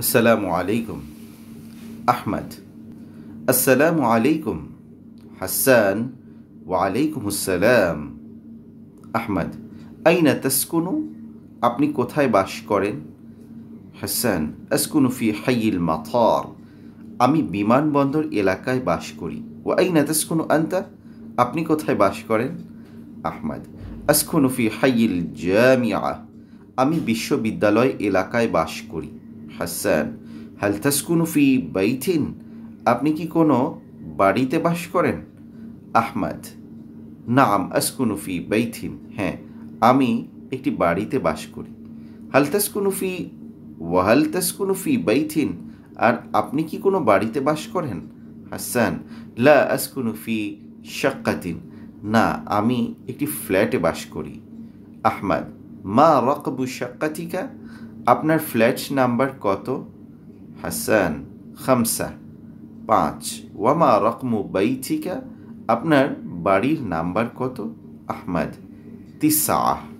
السلام عليكم احمد السلام عليكم حسان وعليكم السلام احمد اين تسكن أبني كوتاي বাস حسان اسكن في حي المطار أمي আমি বিমানবন্দর إلى كاي باشكري واين تسكن انت أبني كوتاي বাস احمد اسكن في حي الجامعه أمي আমি বিশ্ববিদ্যালয় إلى كاي باشكري হাসান হাল তাসকুনু ফি বাইথিন আপনি কি কোনো বাড়িতে বাস করেন আহমদ নাম আসকুনু ফি বাইথিন হ্যাঁ আমি একটি বাড়িতে বাস করি হাল তাসকুনু ফি ওয়াহাল ফি বাইথিন আর আপনি কি কোনো বাড়িতে বাস করেন হাসান লা আসকুনু ফি শাক্কাতিন না আমি একটি ফ্ল্যাটে বাস করি আহমদ মা রকবু শাক্কাতিকা আপনার ফ্ল্যাট নাম্বার কত হাসান খামসা পাঁচ ওয়ামা রকমু বাইচিকা আপনার বাড়ির নাম্বার কত আহমদ তিসা